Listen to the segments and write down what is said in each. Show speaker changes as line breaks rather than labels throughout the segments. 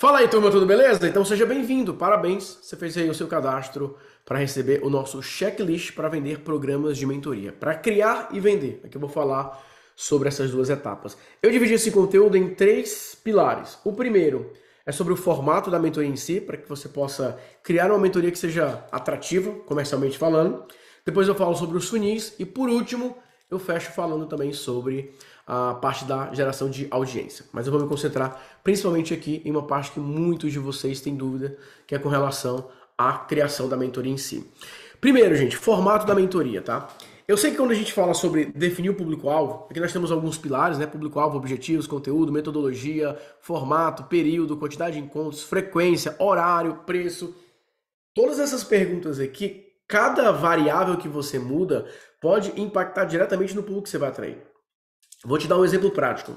Fala aí, turma, tudo beleza? Então seja bem-vindo, parabéns, você fez aí o seu cadastro para receber o nosso checklist para vender programas de mentoria, para criar e vender. Aqui eu vou falar sobre essas duas etapas. Eu dividi esse conteúdo em três pilares. O primeiro é sobre o formato da mentoria em si, para que você possa criar uma mentoria que seja atrativa, comercialmente falando. Depois eu falo sobre os funis e, por último, eu fecho falando também sobre a parte da geração de audiência. Mas eu vou me concentrar principalmente aqui em uma parte que muitos de vocês têm dúvida, que é com relação à criação da mentoria em si. Primeiro, gente, formato da mentoria, tá? Eu sei que quando a gente fala sobre definir o público-alvo, aqui é nós temos alguns pilares, né? Público-alvo, objetivos, conteúdo, metodologia, formato, período, quantidade de encontros, frequência, horário, preço. Todas essas perguntas aqui, cada variável que você muda pode impactar diretamente no público que você vai atrair. Vou te dar um exemplo prático.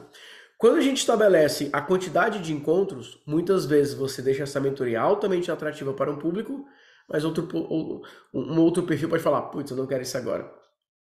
Quando a gente estabelece a quantidade de encontros, muitas vezes você deixa essa mentoria altamente atrativa para um público, mas outro, um outro perfil pode falar, putz, eu não quero isso agora.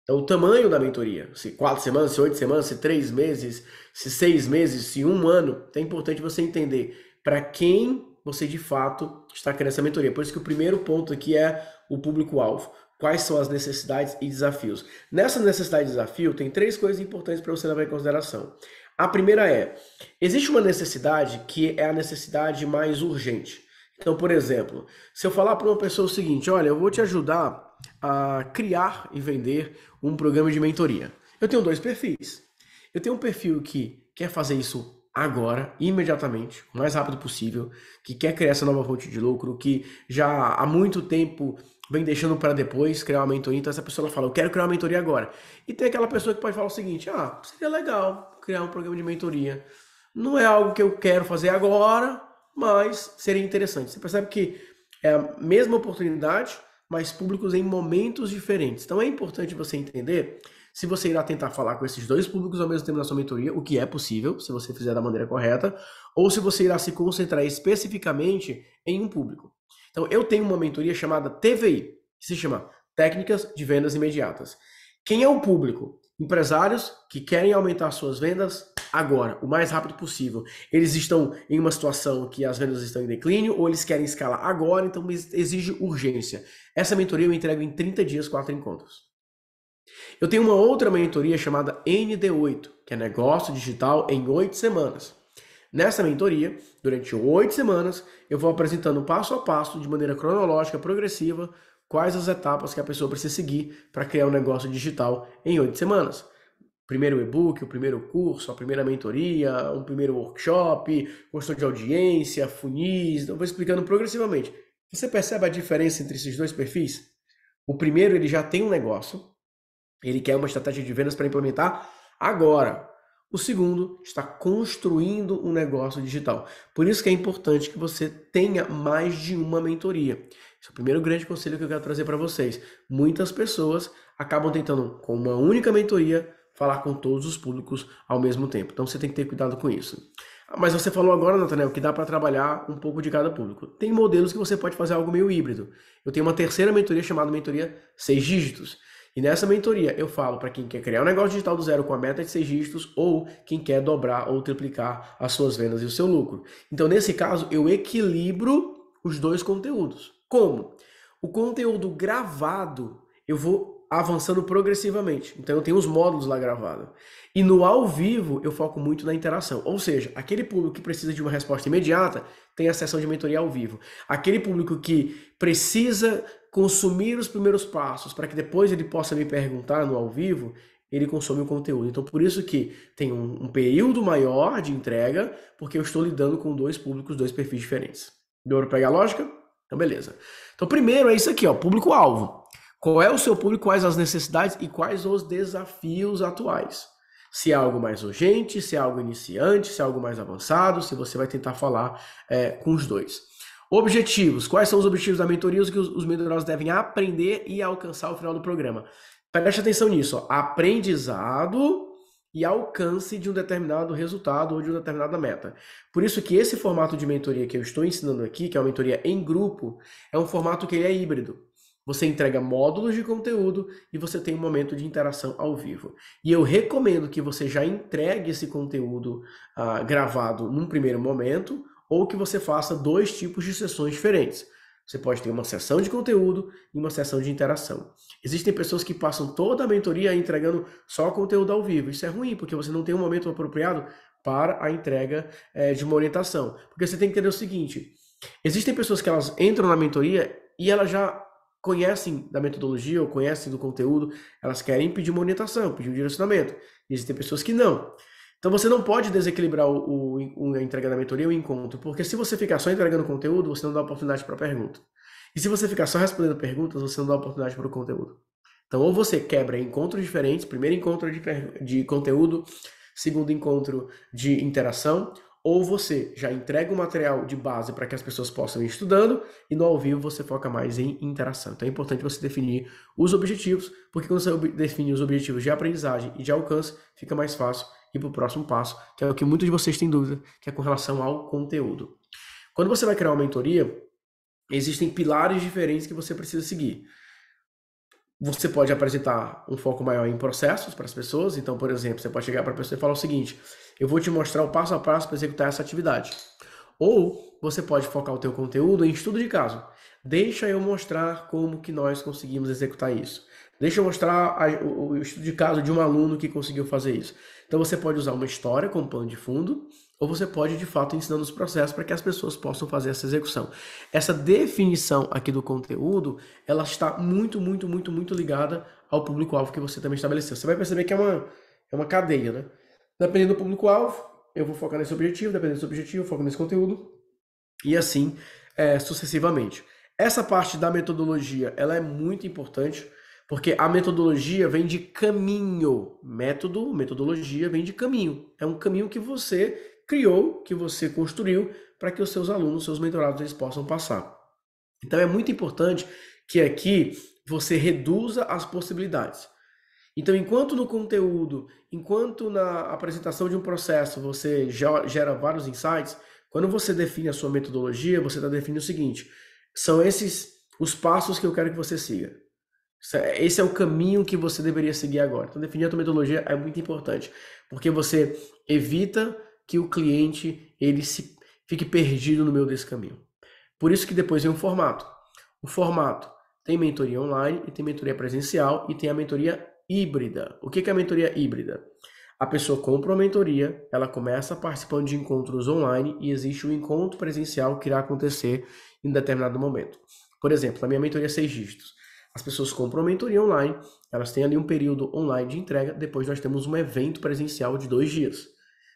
É o tamanho da mentoria. Se quatro semanas, se oito semanas, se três meses, se seis meses, se um ano. é importante você entender para quem você de fato está querendo essa mentoria. Por isso que o primeiro ponto aqui é o público-alvo quais são as necessidades e desafios. Nessa necessidade e desafio, tem três coisas importantes para você levar em consideração. A primeira é: existe uma necessidade que é a necessidade mais urgente. Então, por exemplo, se eu falar para uma pessoa o seguinte: olha, eu vou te ajudar a criar e vender um programa de mentoria. Eu tenho dois perfis. Eu tenho um perfil que quer fazer isso agora, imediatamente, o mais rápido possível, que quer criar essa nova fonte de lucro, que já há muito tempo vem deixando para depois criar uma mentoria. Então essa pessoa fala, eu quero criar uma mentoria agora. E tem aquela pessoa que pode falar o seguinte, ah, seria legal criar um programa de mentoria. Não é algo que eu quero fazer agora, mas seria interessante. Você percebe que é a mesma oportunidade, mas públicos em momentos diferentes. Então é importante você entender se você irá tentar falar com esses dois públicos ao mesmo tempo na sua mentoria, o que é possível, se você fizer da maneira correta, ou se você irá se concentrar especificamente em um público. Então, eu tenho uma mentoria chamada TVI, que se chama Técnicas de Vendas Imediatas. Quem é o público? Empresários que querem aumentar suas vendas agora, o mais rápido possível. Eles estão em uma situação que as vendas estão em declínio ou eles querem escalar agora, então exige urgência. Essa mentoria eu entrego em 30 dias, 4 encontros. Eu tenho uma outra mentoria chamada ND8, que é Negócio Digital em 8 semanas. Nessa mentoria, durante oito semanas, eu vou apresentando passo a passo, de maneira cronológica, progressiva, quais as etapas que a pessoa precisa seguir para criar um negócio digital em oito semanas. Primeiro e-book, o primeiro curso, a primeira mentoria, um primeiro workshop, construção de audiência, funis, eu vou explicando progressivamente. Você percebe a diferença entre esses dois perfis? O primeiro, ele já tem um negócio, ele quer uma estratégia de vendas para implementar agora. O segundo está construindo um negócio digital. Por isso que é importante que você tenha mais de uma mentoria. Esse é o primeiro grande conselho que eu quero trazer para vocês. Muitas pessoas acabam tentando, com uma única mentoria, falar com todos os públicos ao mesmo tempo. Então você tem que ter cuidado com isso. Mas você falou agora, Nathaniel, que dá para trabalhar um pouco de cada público. Tem modelos que você pode fazer algo meio híbrido. Eu tenho uma terceira mentoria chamada mentoria seis dígitos e nessa mentoria eu falo para quem quer criar um negócio digital do zero com a meta de seis dígitos ou quem quer dobrar ou triplicar as suas vendas e o seu lucro. Então, nesse caso, eu equilibro os dois conteúdos. Como? O conteúdo gravado eu vou avançando progressivamente. Então eu tenho os módulos lá gravados. E no ao vivo eu foco muito na interação. Ou seja, aquele público que precisa de uma resposta imediata tem a sessão de mentoria ao vivo. Aquele público que precisa consumir os primeiros passos, para que depois ele possa me perguntar no ao vivo, ele consome o conteúdo. Então, por isso que tem um, um período maior de entrega, porque eu estou lidando com dois públicos, dois perfis diferentes. Deu para pegar a lógica? Então, beleza. Então, primeiro é isso aqui, ó, público-alvo. Qual é o seu público, quais as necessidades e quais os desafios atuais? se é algo mais urgente, se é algo iniciante, se é algo mais avançado, se você vai tentar falar é, com os dois. Objetivos. Quais são os objetivos da mentoria? Os que os, mentores mentorados devem aprender e alcançar ao final do programa. Preste atenção nisso. Ó. Aprendizado e alcance de um determinado resultado ou de uma determinada meta. Por isso que esse formato de mentoria que eu estou ensinando aqui, que é uma mentoria em grupo, é um formato que ele é híbrido. Você entrega módulos de conteúdo e você tem um momento de interação ao vivo. E eu recomendo que você já entregue esse conteúdo ah, gravado num primeiro momento, ou que você faça dois tipos de sessões diferentes. Você pode ter uma sessão de conteúdo e uma sessão de interação. Existem pessoas que passam toda a mentoria entregando só conteúdo ao vivo. Isso é ruim, porque você não tem um momento apropriado para a entrega é, de uma orientação. Porque você tem que entender o seguinte: existem pessoas que elas entram na mentoria e elas já conhecem da metodologia ou conhecem do conteúdo, elas querem pedir uma orientação, pedir um direcionamento. Existem pessoas que não. Então você não pode desequilibrar o, o, a entrega da mentoria e o encontro, porque se você ficar só entregando conteúdo, você não dá oportunidade para a pergunta. E se você ficar só respondendo perguntas, você não dá oportunidade para o conteúdo. Então ou você quebra encontros diferentes, primeiro encontro de, de conteúdo, segundo encontro de interação, ou você já entrega o material de base para que as pessoas possam ir estudando e no ao vivo você foca mais em interação. Então é importante você definir os objetivos, porque quando você define os objetivos de aprendizagem e de alcance, fica mais fácil e para o próximo passo, que é o que muitos de vocês têm dúvida, que é com relação ao conteúdo. Quando você vai criar uma mentoria, existem pilares diferentes que você precisa seguir. Você pode apresentar um foco maior em processos para as pessoas. Então, por exemplo, você pode chegar para a pessoa e falar o seguinte: eu vou te mostrar o passo a passo para executar essa atividade. Ou você pode focar o teu conteúdo em estudo de caso. Deixa eu mostrar como que nós conseguimos executar isso. Deixa eu mostrar a, o, o estudo de caso de um aluno que conseguiu fazer isso. Então você pode usar uma história como pano de fundo, ou você pode de fato ensinar os processos para que as pessoas possam fazer essa execução. Essa definição aqui do conteúdo, ela está muito, muito, muito, muito ligada ao público-alvo que você também estabeleceu. Você vai perceber que é uma, é uma cadeia, né? Dependendo do público-alvo, eu vou focar nesse objetivo, dependendo do objetivo, eu foco nesse conteúdo, e assim é, sucessivamente. Essa parte da metodologia, ela é muito importante, porque a metodologia vem de caminho. Método, metodologia vem de caminho. É um caminho que você criou, que você construiu para que os seus alunos, seus mentorados, eles possam passar. Então é muito importante que aqui você reduza as possibilidades. Então, enquanto no conteúdo, enquanto na apresentação de um processo você gera vários insights, quando você define a sua metodologia, você está definindo o seguinte: são esses os passos que eu quero que você siga. Esse é o caminho que você deveria seguir agora. Então, definir a tua metodologia é muito importante, porque você evita que o cliente ele se fique perdido no meio desse caminho. Por isso que depois vem o formato. O formato tem mentoria online e tem mentoria presencial e tem a mentoria híbrida. O que é a mentoria híbrida? A pessoa compra uma mentoria, ela começa participando de encontros online e existe um encontro presencial que irá acontecer em determinado momento. Por exemplo, na minha mentoria seis dígitos, as pessoas compram a mentoria online, elas têm ali um período online de entrega, depois nós temos um evento presencial de dois dias.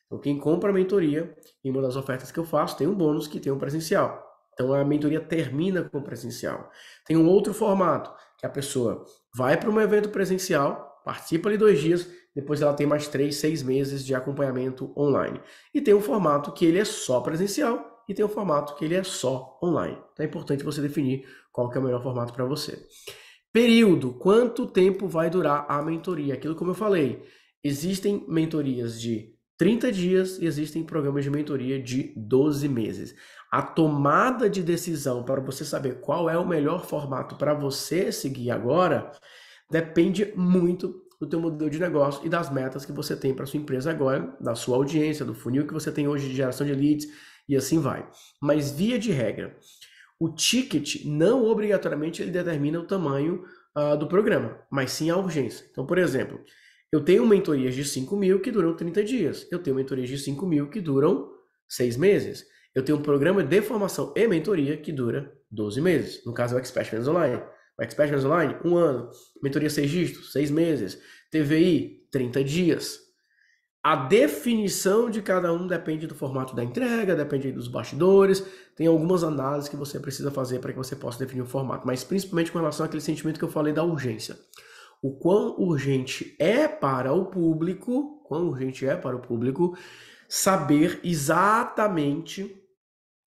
Então, quem compra a mentoria, em uma das ofertas que eu faço, tem um bônus que tem um presencial. Então, a mentoria termina com o presencial. Tem um outro formato, que a pessoa vai para um evento presencial, participa ali dois dias, depois ela tem mais três, seis meses de acompanhamento online. E tem um formato que ele é só presencial, e tem um formato que ele é só online. Então é importante você definir qual que é o melhor formato para você. Período, quanto tempo vai durar a mentoria? Aquilo como eu falei, existem mentorias de 30 dias e existem programas de mentoria de 12 meses. A tomada de decisão para você saber qual é o melhor formato para você seguir agora depende muito do teu modelo de negócio e das metas que você tem para sua empresa agora, da sua audiência, do funil que você tem hoje de geração de leads e assim vai. Mas via de regra, o ticket não obrigatoriamente ele determina o tamanho uh, do programa, mas sim a urgência. Então, por exemplo, eu tenho mentorias de 5 mil que duram 30 dias. Eu tenho mentorias de 5 mil que duram 6 meses. Eu tenho um programa de formação e mentoria que dura 12 meses. No caso, é o Expert Friends Online. O Expert Friends Online, um ano. Mentoria 6 dígitos, 6 meses. TVI, 30 dias a definição de cada um depende do formato da entrega, depende dos bastidores, tem algumas análises que você precisa fazer para que você possa definir o formato, mas principalmente com relação àquele sentimento que eu falei da urgência. O quão urgente é para o público, quão urgente é para o público saber exatamente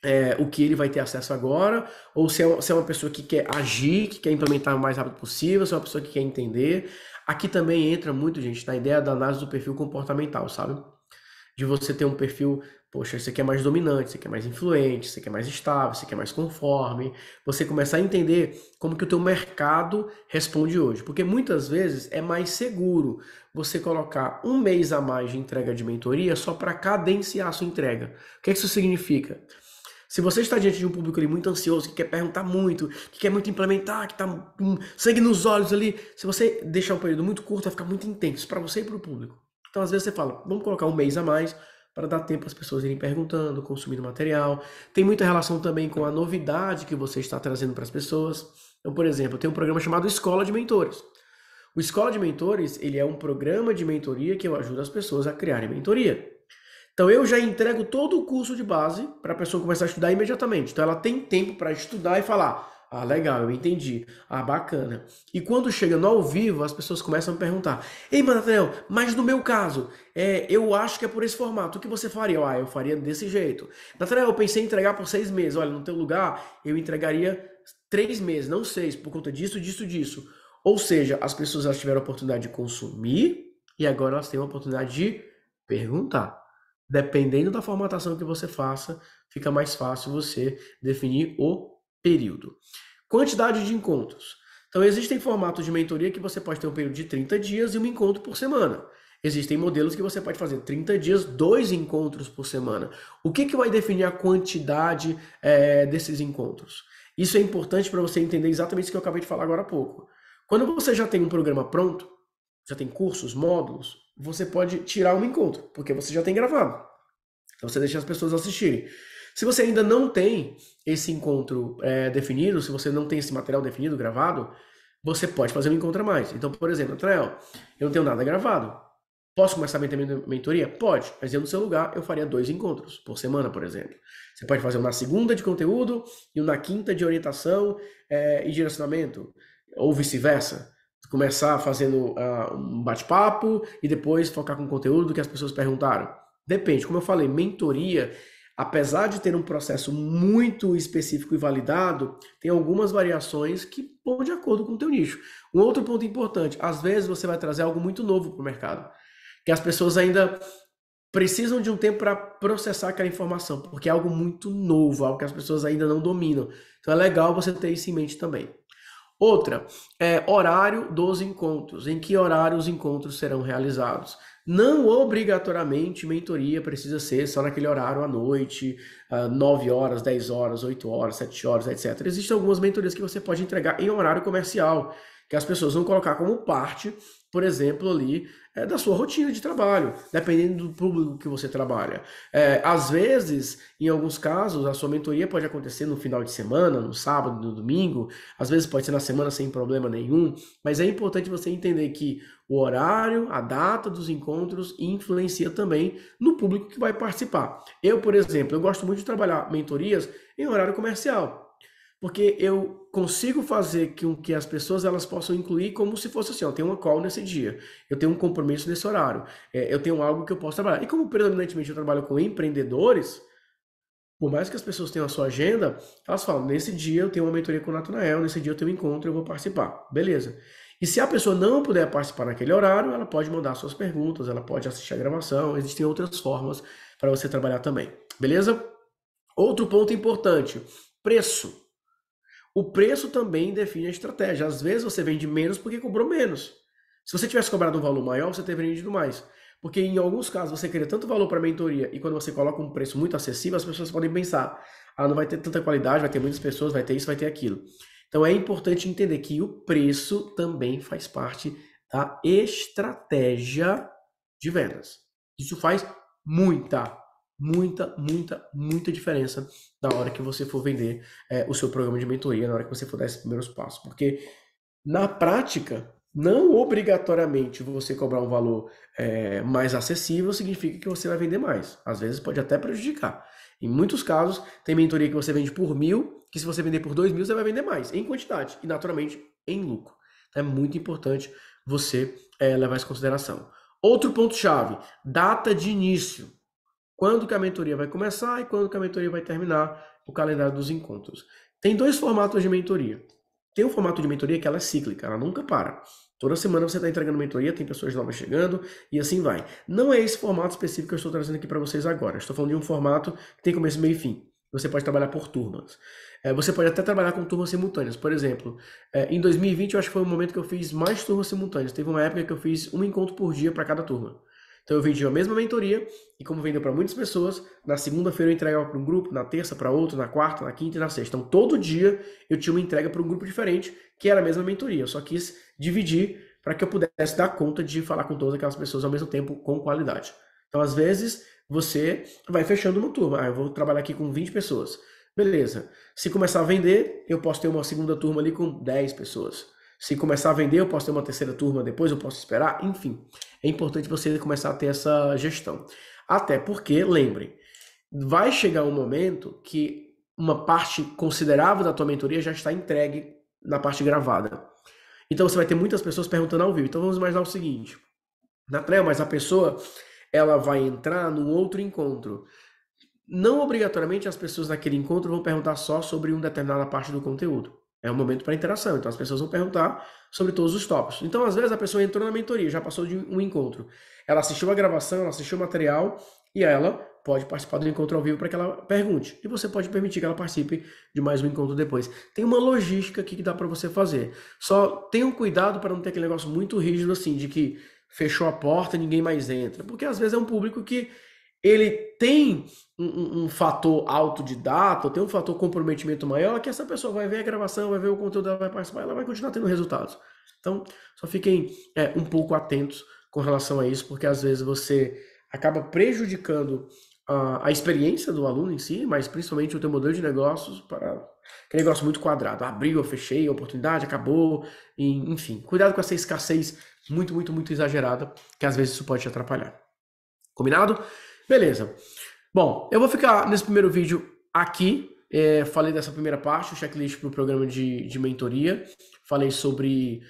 é, o que ele vai ter acesso agora, ou se é, se é uma pessoa que quer agir, que quer implementar o mais rápido possível, se é uma pessoa que quer entender. Aqui também entra muito, gente, na ideia da análise do perfil comportamental, sabe? De você ter um perfil, poxa, você quer mais dominante, você quer mais influente, você quer mais estável, você quer mais conforme. Você começar a entender como que o teu mercado responde hoje. Porque muitas vezes é mais seguro você colocar um mês a mais de entrega de mentoria só para cadenciar a sua entrega. O que é isso significa? Se você está diante de um público ali muito ansioso, que quer perguntar muito, que quer muito implementar, que está com sangue nos olhos ali, se você deixar um período muito curto, vai ficar muito intenso para você e para o público. Então, às vezes você fala, vamos colocar um mês a mais para dar tempo às pessoas irem perguntando, consumindo material. Tem muita relação também com a novidade que você está trazendo para as pessoas. Então, por exemplo, tem um programa chamado Escola de Mentores. O Escola de Mentores, ele é um programa de mentoria que eu ajudo as pessoas a criarem mentoria. Então eu já entrego todo o curso de base para a pessoa começar a estudar imediatamente. Então ela tem tempo para estudar e falar: "Ah, legal, eu entendi. Ah, bacana". E quando chega no ao vivo, as pessoas começam a perguntar: "Ei, Manatel, mas no meu caso, é, eu acho que é por esse formato. O que você faria? Eu, ah, eu faria desse jeito. Nathaniel, eu pensei em entregar por seis meses. Olha, no teu lugar, eu entregaria três meses, não seis, por conta disso, disso, disso. Ou seja, as pessoas elas tiveram a oportunidade de consumir e agora elas têm a oportunidade de perguntar dependendo da formatação que você faça, fica mais fácil você definir o período. Quantidade de encontros. Então, existem formatos de mentoria que você pode ter um período de 30 dias e um encontro por semana. Existem modelos que você pode fazer 30 dias, dois encontros por semana. O que, que vai definir a quantidade é, desses encontros? Isso é importante para você entender exatamente o que eu acabei de falar agora há pouco. Quando você já tem um programa pronto, já tem cursos, módulos, você pode tirar um encontro, porque você já tem gravado. Então você deixa as pessoas assistirem. Se você ainda não tem esse encontro é, definido, se você não tem esse material definido, gravado, você pode fazer um encontro a mais. Então, por exemplo, Trael, eu não tenho nada gravado. Posso começar a minha mentoria? Pode, mas eu no seu lugar eu faria dois encontros por semana, por exemplo. Você pode fazer um na segunda de conteúdo e um na quinta de orientação é, e direcionamento, ou vice-versa começar fazendo uh, um bate-papo e depois focar com o conteúdo que as pessoas perguntaram? Depende. Como eu falei, mentoria, apesar de ter um processo muito específico e validado, tem algumas variações que vão de acordo com o teu nicho. Um outro ponto importante, às vezes você vai trazer algo muito novo para o mercado, que as pessoas ainda precisam de um tempo para processar aquela informação, porque é algo muito novo, algo que as pessoas ainda não dominam. Então é legal você ter isso em mente também. Outra, é horário dos encontros. Em que horário os encontros serão realizados? Não obrigatoriamente mentoria precisa ser só naquele horário à noite, 9 ah, horas, 10 horas, 8 horas, 7 horas, etc. Existem algumas mentorias que você pode entregar em horário comercial que as pessoas vão colocar como parte, por exemplo, ali é, da sua rotina de trabalho, dependendo do público que você trabalha. É, às vezes, em alguns casos, a sua mentoria pode acontecer no final de semana, no sábado, no domingo, às vezes pode ser na semana sem problema nenhum, mas é importante você entender que o horário, a data dos encontros influencia também no público que vai participar. Eu, por exemplo, eu gosto muito de trabalhar mentorias em horário comercial porque eu consigo fazer com que as pessoas elas possam incluir como se fosse assim, eu tenho uma call nesse dia, eu tenho um compromisso nesse horário, é, eu tenho algo que eu posso trabalhar. E como predominantemente eu trabalho com empreendedores, por mais que as pessoas tenham a sua agenda, elas falam, nesse dia eu tenho uma mentoria com o Natanael, nesse dia eu tenho um encontro, eu vou participar. Beleza. E se a pessoa não puder participar naquele horário, ela pode mandar suas perguntas, ela pode assistir a gravação, existem outras formas para você trabalhar também. Beleza? Outro ponto importante, preço. O preço também define a estratégia. Às vezes você vende menos porque cobrou menos. Se você tivesse cobrado um valor maior, você teria vendido mais. Porque em alguns casos você cria tanto valor para a mentoria e quando você coloca um preço muito acessível, as pessoas podem pensar: ah, não vai ter tanta qualidade, vai ter muitas pessoas, vai ter isso, vai ter aquilo. Então é importante entender que o preço também faz parte da estratégia de vendas. Isso faz muita muita, muita, muita diferença na hora que você for vender é, o seu programa de mentoria, na hora que você for dar esses primeiros passos. Porque na prática, não obrigatoriamente você cobrar um valor é, mais acessível significa que você vai vender mais. Às vezes pode até prejudicar. Em muitos casos, tem mentoria que você vende por mil, que se você vender por dois mil, você vai vender mais, em quantidade e naturalmente em lucro. Então, é muito importante você é, levar isso em consideração. Outro ponto-chave: data de início quando que a mentoria vai começar e quando que a mentoria vai terminar, o calendário dos encontros. Tem dois formatos de mentoria. Tem um formato de mentoria que ela é cíclica, ela nunca para. Toda semana você está entregando mentoria, tem pessoas novas chegando e assim vai. Não é esse formato específico que eu estou trazendo aqui para vocês agora. Estou falando de um formato que tem começo, meio e fim. Você pode trabalhar por turmas. É, você pode até trabalhar com turmas simultâneas. Por exemplo, é, em 2020 eu acho que foi o momento que eu fiz mais turmas simultâneas. Teve uma época que eu fiz um encontro por dia para cada turma. Então eu vendi a mesma mentoria e como vendeu para muitas pessoas, na segunda-feira eu entregava para um grupo, na terça para outro, na quarta, na quinta e na sexta. Então todo dia eu tinha uma entrega para um grupo diferente, que era a mesma mentoria. Eu só quis dividir para que eu pudesse dar conta de falar com todas aquelas pessoas ao mesmo tempo com qualidade. Então às vezes você vai fechando uma turma. Ah, eu vou trabalhar aqui com 20 pessoas. Beleza. Se começar a vender, eu posso ter uma segunda turma ali com 10 pessoas. Se começar a vender, eu posso ter uma terceira turma depois, eu posso esperar, enfim. É importante você começar a ter essa gestão. Até porque, lembre, vai chegar um momento que uma parte considerável da tua mentoria já está entregue na parte gravada. Então você vai ter muitas pessoas perguntando ao vivo. Então vamos imaginar o seguinte: Natrel, mas a pessoa ela vai entrar num outro encontro. Não obrigatoriamente as pessoas naquele encontro vão perguntar só sobre uma determinada parte do conteúdo. É um momento para interação. Então as pessoas vão perguntar sobre todos os tópicos. Então, às vezes, a pessoa entrou na mentoria, já passou de um encontro. Ela assistiu a gravação, ela assistiu o material e ela pode participar do encontro ao vivo para que ela pergunte. E você pode permitir que ela participe de mais um encontro depois. Tem uma logística aqui que dá para você fazer. Só tenha cuidado para não ter aquele negócio muito rígido assim, de que fechou a porta, ninguém mais entra. Porque às vezes é um público que ele tem um, um, fator autodidata, tem um fator comprometimento maior, que essa pessoa vai ver a gravação, vai ver o conteúdo, ela vai participar, ela vai continuar tendo resultados. Então, só fiquem é, um pouco atentos com relação a isso, porque às vezes você acaba prejudicando a, a experiência do aluno em si, mas principalmente o teu modelo de negócios para que é negócio muito quadrado. Abriu, eu fechei, a oportunidade acabou, e, enfim. Cuidado com essa escassez muito, muito, muito exagerada, que às vezes isso pode te atrapalhar. Combinado? Beleza. Bom, eu vou ficar nesse primeiro vídeo aqui. É, falei dessa primeira parte, o checklist para o programa de, de mentoria. Falei sobre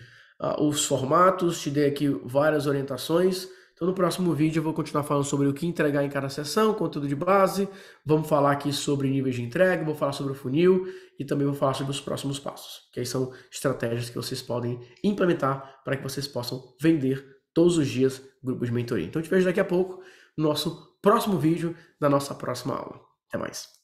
uh, os formatos, te dei aqui várias orientações. Então, no próximo vídeo, eu vou continuar falando sobre o que entregar em cada sessão, conteúdo de base. Vamos falar aqui sobre níveis de entrega, vou falar sobre o funil e também vou falar sobre os próximos passos, que aí são estratégias que vocês podem implementar para que vocês possam vender todos os dias grupos de mentoria. Então, te vejo daqui a pouco no nosso próximo vídeo, da nossa próxima aula. Até mais.